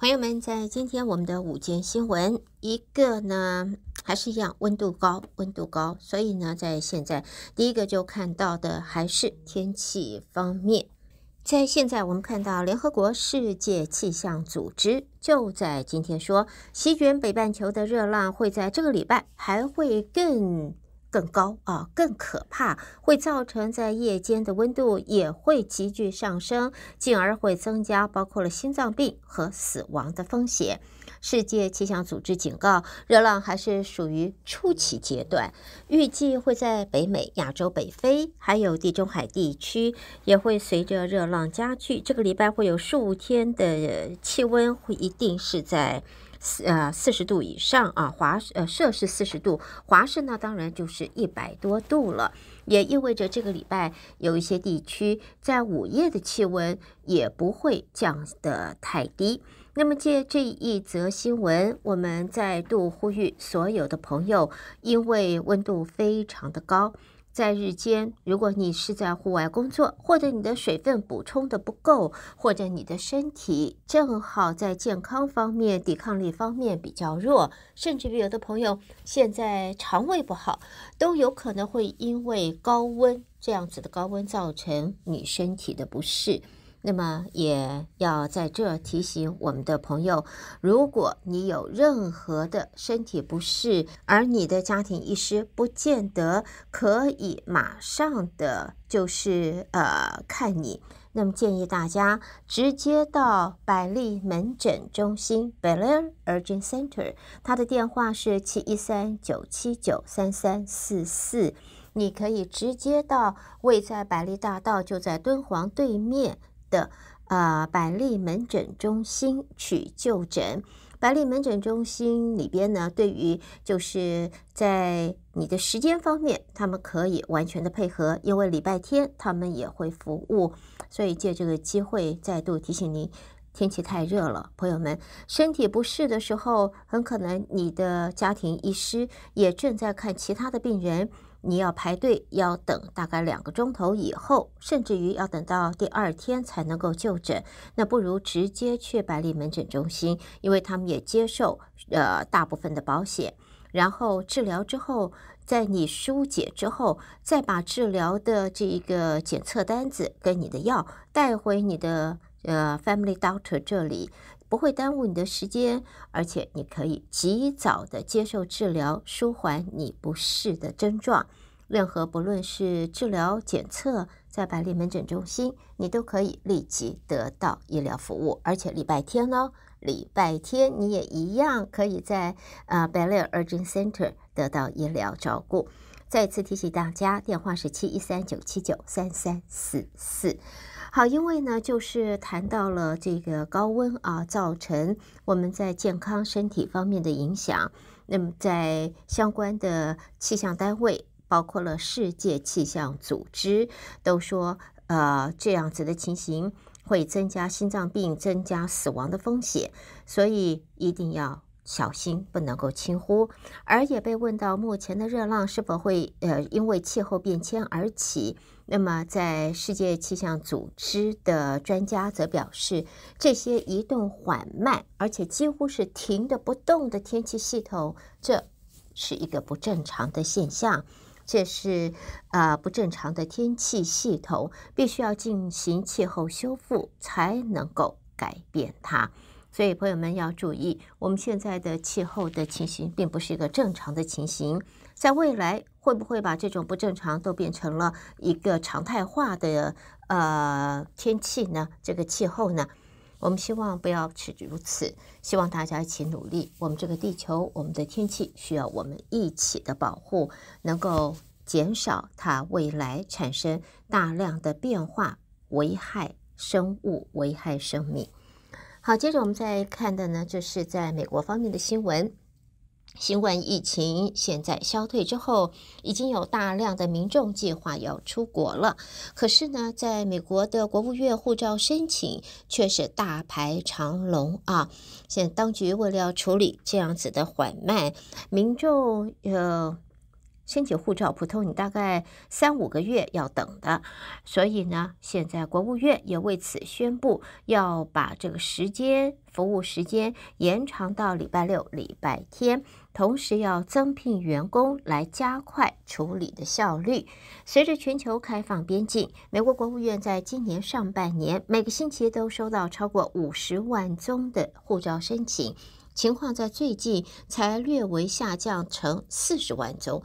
朋友们，在今天我们的午间新闻，一个呢还是一样温度高，温度高，所以呢在现在第一个就看到的还是天气方面。在现在我们看到联合国世界气象组织就在今天说，席卷北半球的热浪会在这个礼拜还会更。更高啊，更可怕，会造成在夜间的温度也会急剧上升，进而会增加包括了心脏病和死亡的风险。世界气象组织警告，热浪还是属于初期阶段，预计会在北美、亚洲、北非还有地中海地区也会随着热浪加剧。这个礼拜会有数天的气温会一定是在。四呃四十度以上啊，华呃摄氏四十度，华氏呢当然就是一百多度了，也意味着这个礼拜有一些地区在午夜的气温也不会降得太低。那么借这一则新闻，我们再度呼吁所有的朋友，因为温度非常的高。在日间，如果你是在户外工作，或者你的水分补充的不够，或者你的身体正好在健康方面、抵抗力方面比较弱，甚至于有的朋友现在肠胃不好，都有可能会因为高温这样子的高温造成你身体的不适。那么也要在这提醒我们的朋友，如果你有任何的身体不适，而你的家庭医师不见得可以马上的就是呃看你，那么建议大家直接到百利门诊中心 （Belair Urgent Center），他的电话是七一三九七九三三四四，你可以直接到位在百利大道，就在敦煌对面。的啊，百利门诊中心去就诊。百利门诊中心里边呢，对于就是在你的时间方面，他们可以完全的配合，因为礼拜天他们也会服务。所以借这个机会再度提醒您，天气太热了，朋友们身体不适的时候，很可能你的家庭医师也正在看其他的病人。你要排队，要等大概两个钟头以后，甚至于要等到第二天才能够就诊。那不如直接去百丽门诊中心，因为他们也接受呃大部分的保险。然后治疗之后，在你疏解之后，再把治疗的这一个检测单子跟你的药带回你的呃 family doctor 这里。不会耽误你的时间，而且你可以及早的接受治疗，舒缓你不适的症状。任何不论是治疗检测，在百丽门诊中心，你都可以立即得到医疗服务。而且礼拜天呢，礼拜天你也一样可以在呃百利 urgent center 得到医疗照顾。再次提醒大家，电话是七一三九七九三三四四。好，因为呢，就是谈到了这个高温啊，造成我们在健康身体方面的影响。那么，在相关的气象单位，包括了世界气象组织，都说呃这样子的情形会增加心脏病、增加死亡的风险，所以一定要。小心不能够轻忽，而也被问到目前的热浪是否会呃因为气候变迁而起。那么，在世界气象组织的专家则表示，这些移动缓慢而且几乎是停的不动的天气系统，这是一个不正常的现象。这是啊不正常的天气系统，必须要进行气候修复才能够改变它。所以，朋友们要注意，我们现在的气候的情形并不是一个正常的情形。在未来，会不会把这种不正常都变成了一个常态化的呃天气呢？这个气候呢？我们希望不要持如此，希望大家一起努力。我们这个地球，我们的天气需要我们一起的保护，能够减少它未来产生大量的变化，危害生物，危害生命。好，接着我们再看的呢，就是在美国方面的新闻。新冠疫情现在消退之后，已经有大量的民众计划要出国了。可是呢，在美国的国务院护照申请却是大排长龙啊！现在当局为了要处理这样子的缓慢，民众呃。申请护照，普通你大概三五个月要等的，所以呢，现在国务院也为此宣布要把这个时间服务时间延长到礼拜六、礼拜天，同时要增聘员工来加快处理的效率。随着全球开放边境，美国国务院在今年上半年每个星期都收到超过五十万宗的护照申请。情况在最近才略微下降成四十万宗，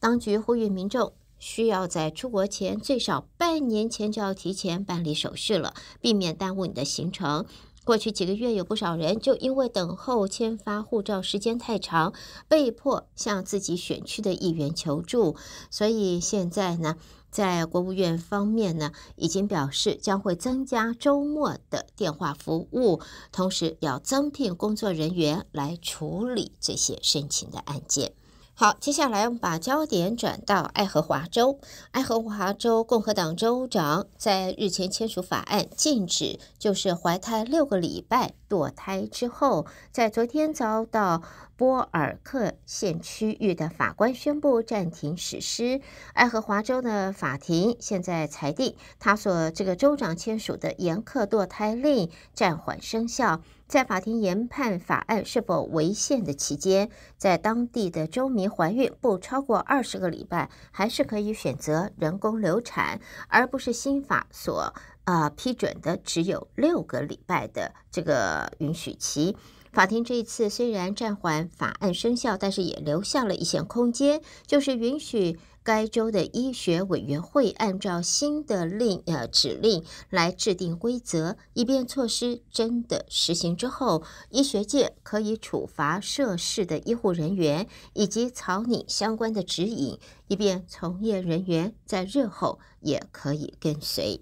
当局呼吁民众需要在出国前最少半年前就要提前办理手续了，避免耽误你的行程。过去几个月有不少人就因为等候签发护照时间太长，被迫向自己选区的议员求助。所以现在呢？在国务院方面呢，已经表示将会增加周末的电话服务，同时要增聘工作人员来处理这些申请的案件。好，接下来我们把焦点转到爱荷华州，爱荷华州共和党州长在日前签署法案，禁止就是怀胎六个礼拜。堕胎之后，在昨天遭到波尔克县区域的法官宣布暂停实施。爱荷华州的法庭现在裁定，他所这个州长签署的严苛堕胎令暂缓生效。在法庭研判法案是否违宪的期间，在当地的州民怀孕不超过二十个礼拜，还是可以选择人工流产，而不是新法所。呃，批准的只有六个礼拜的这个允许期。法庭这一次虽然暂缓法案生效，但是也留下了一线空间，就是允许该州的医学委员会按照新的令呃指令来制定规则，以便措施真的实行之后，医学界可以处罚涉事的医护人员，以及草拟相关的指引，以便从业人员在日后也可以跟随。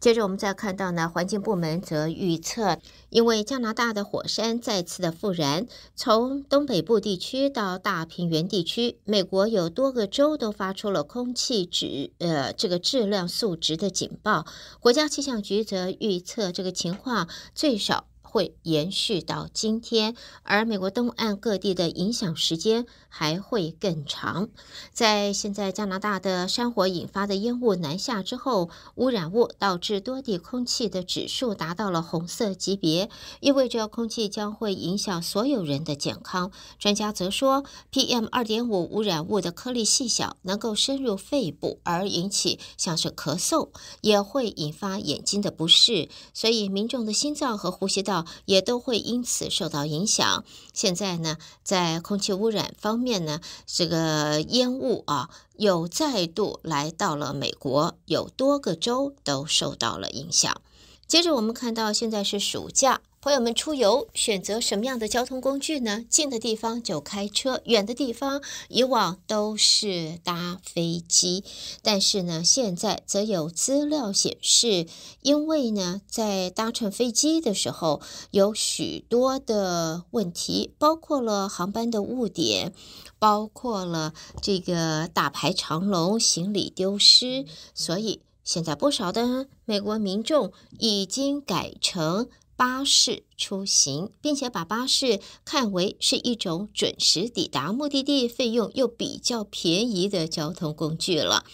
接着我们再看到呢，环境部门则预测，因为加拿大的火山再次的复燃，从东北部地区到大平原地区，美国有多个州都发出了空气质，呃，这个质量数值的警报。国家气象局则预测，这个情况最少。会延续到今天，而美国东岸各地的影响时间还会更长。在现在加拿大的山火引发的烟雾南下之后，污染物导致多地空气的指数达到了红色级别，意味着空气将会影响所有人的健康。专家则说，PM 2.5污染物的颗粒细小，能够深入肺部，而引起像是咳嗽，也会引发眼睛的不适。所以，民众的心脏和呼吸道。也都会因此受到影响。现在呢，在空气污染方面呢，这个烟雾啊，又再度来到了美国，有多个州都受到了影响。接着，我们看到现在是暑假。朋友们出游选择什么样的交通工具呢？近的地方就开车，远的地方以往都是搭飞机。但是呢，现在则有资料显示，因为呢，在搭乘飞机的时候有许多的问题，包括了航班的误点，包括了这个打排长龙、行李丢失，所以现在不少的美国民众已经改成。巴士出行，并且把巴士看为是一种准时抵达目的地、费用又比较便宜的交通工具了。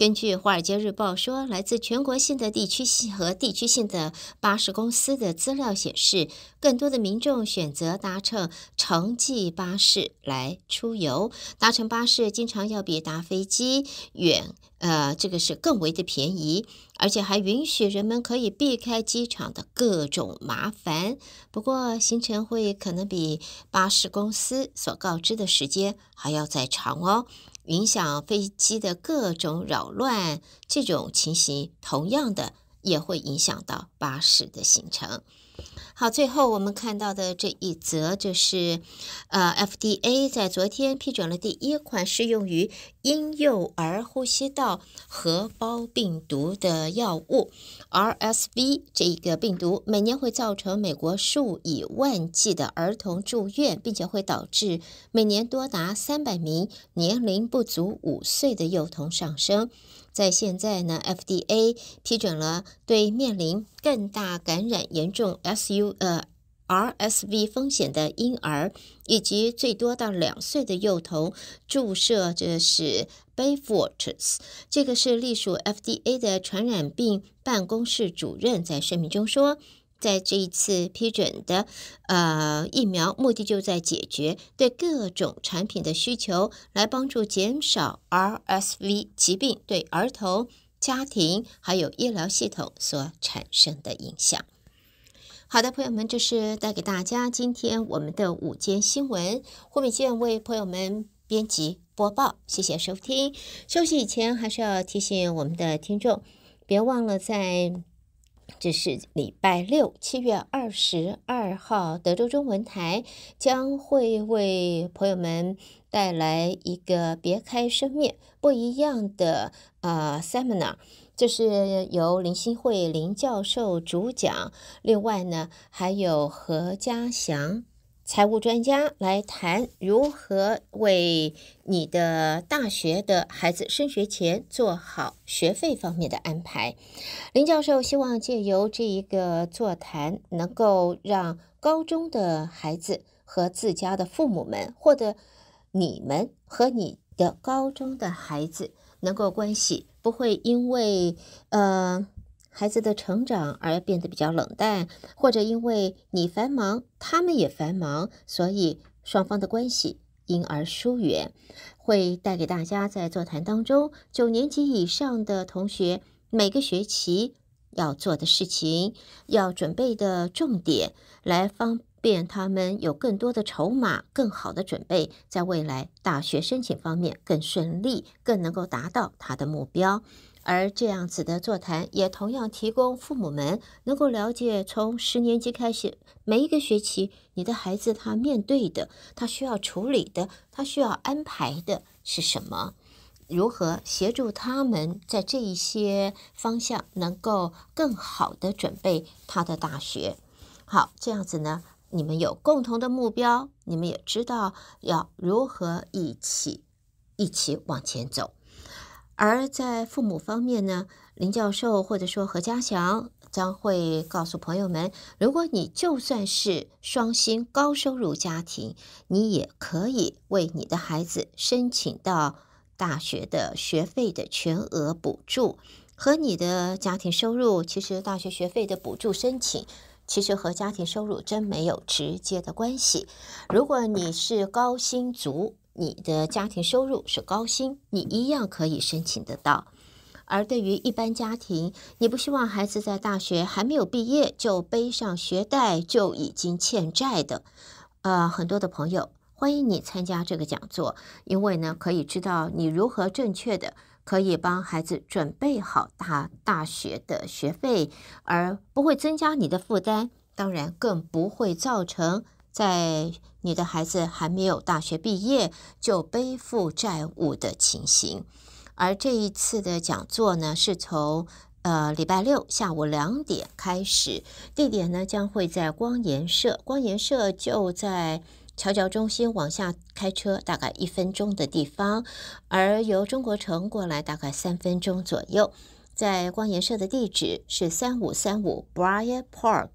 根据《华尔街日报》说，来自全国性的地区性和地区性的巴士公司的资料显示，更多的民众选择搭乘城际巴士来出游。搭乘巴士经常要比搭飞机远，呃，这个是更为的便宜，而且还允许人们可以避开机场的各种麻烦。不过，行程会可能比巴士公司所告知的时间还要再长哦。影响飞机的各种扰乱，这种情形同样的也会影响到巴士的行程。好，最后我们看到的这一则就是，呃，FDA 在昨天批准了第一款适用于婴幼儿呼吸道合胞病毒的药物，RSV。这一个病毒每年会造成美国数以万计的儿童住院，并且会导致每年多达三百名年龄不足五岁的幼童上升。在现在呢，FDA 批准了对面临更大感染严重 SU 呃 RSV 风险的婴儿以及最多到两岁的幼童注射，这是 b a y f o r t s 这个是隶属 FDA 的传染病办公室主任在声明中说。在这一次批准的，呃，疫苗目的就在解决对各种产品的需求，来帮助减少 RSV 疾病对儿童、家庭还有医疗系统所产生的影响。好的，朋友们，这是带给大家今天我们的午间新闻。胡敏健为朋友们编辑播报，谢谢收听。休息以前，还是要提醒我们的听众，别忘了在。这是礼拜六，七月二十二号，德州中文台将会为朋友们带来一个别开生面、不一样的啊 seminar。这是由林新慧林教授主讲，另外呢还有何家祥。财务专家来谈如何为你的大学的孩子升学前做好学费方面的安排。林教授希望借由这一个座谈，能够让高中的孩子和自家的父母们，或者你们和你的高中的孩子，能够关系不会因为，呃。孩子的成长而变得比较冷淡，或者因为你繁忙，他们也繁忙，所以双方的关系因而疏远，会带给大家在座谈当中九年级以上的同学每个学期要做的事情，要准备的重点来方。便他们有更多的筹码，更好的准备，在未来大学申请方面更顺利，更能够达到他的目标。而这样子的座谈，也同样提供父母们能够了解，从十年级开始，每一个学期，你的孩子他面对的，他需要处理的，他需要安排的是什么？如何协助他们在这一些方向能够更好的准备他的大学？好，这样子呢？你们有共同的目标，你们也知道要如何一起一起往前走。而在父母方面呢，林教授或者说何家祥将会告诉朋友们，如果你就算是双薪高收入家庭，你也可以为你的孩子申请到大学的学费的全额补助。和你的家庭收入，其实大学学费的补助申请。其实和家庭收入真没有直接的关系。如果你是高薪族，你的家庭收入是高薪，你一样可以申请得到。而对于一般家庭，你不希望孩子在大学还没有毕业就背上学贷就已经欠债的，呃，很多的朋友欢迎你参加这个讲座，因为呢，可以知道你如何正确的。可以帮孩子准备好大大学的学费，而不会增加你的负担，当然更不会造成在你的孩子还没有大学毕业就背负债务的情形。而这一次的讲座呢，是从呃礼拜六下午两点开始，地点呢将会在光研社，光研社就在。桥脚中心往下开车大概一分钟的地方，而由中国城过来大概三分钟左右。在光岩社的地址是三五三五 b r i a r Park，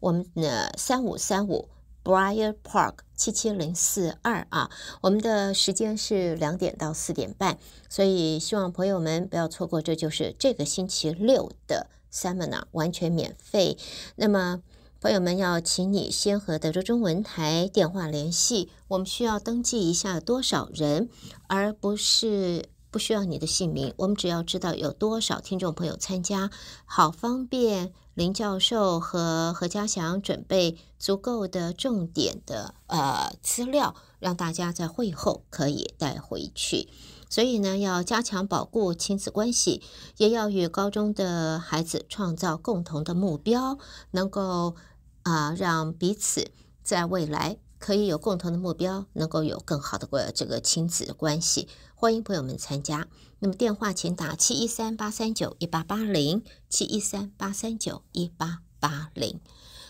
我们呢三五三五 b r i a r Park 七七零四二啊。我们的时间是两点到四点半，所以希望朋友们不要错过。这就是这个星期六的 Seminar，完全免费。那么。朋友们要请你先和德州中文台电话联系，我们需要登记一下多少人，而不是不需要你的姓名，我们只要知道有多少听众朋友参加，好方便林教授和何家祥准备足够的重点的呃资料，让大家在会后可以带回去。所以呢，要加强保护亲子关系，也要与高中的孩子创造共同的目标，能够。啊，让彼此在未来可以有共同的目标，能够有更好的过这个亲子的关系。欢迎朋友们参加。那么电话请打七一三八三九一八八零，七一三八三九一八八零。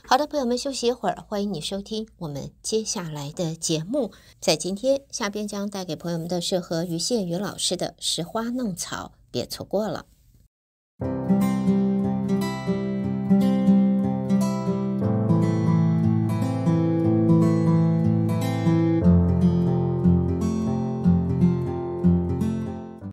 好的，朋友们休息一会儿，欢迎你收听我们接下来的节目。在今天下边将带给朋友们的是和于现宇老师的拾花弄草，别错过了。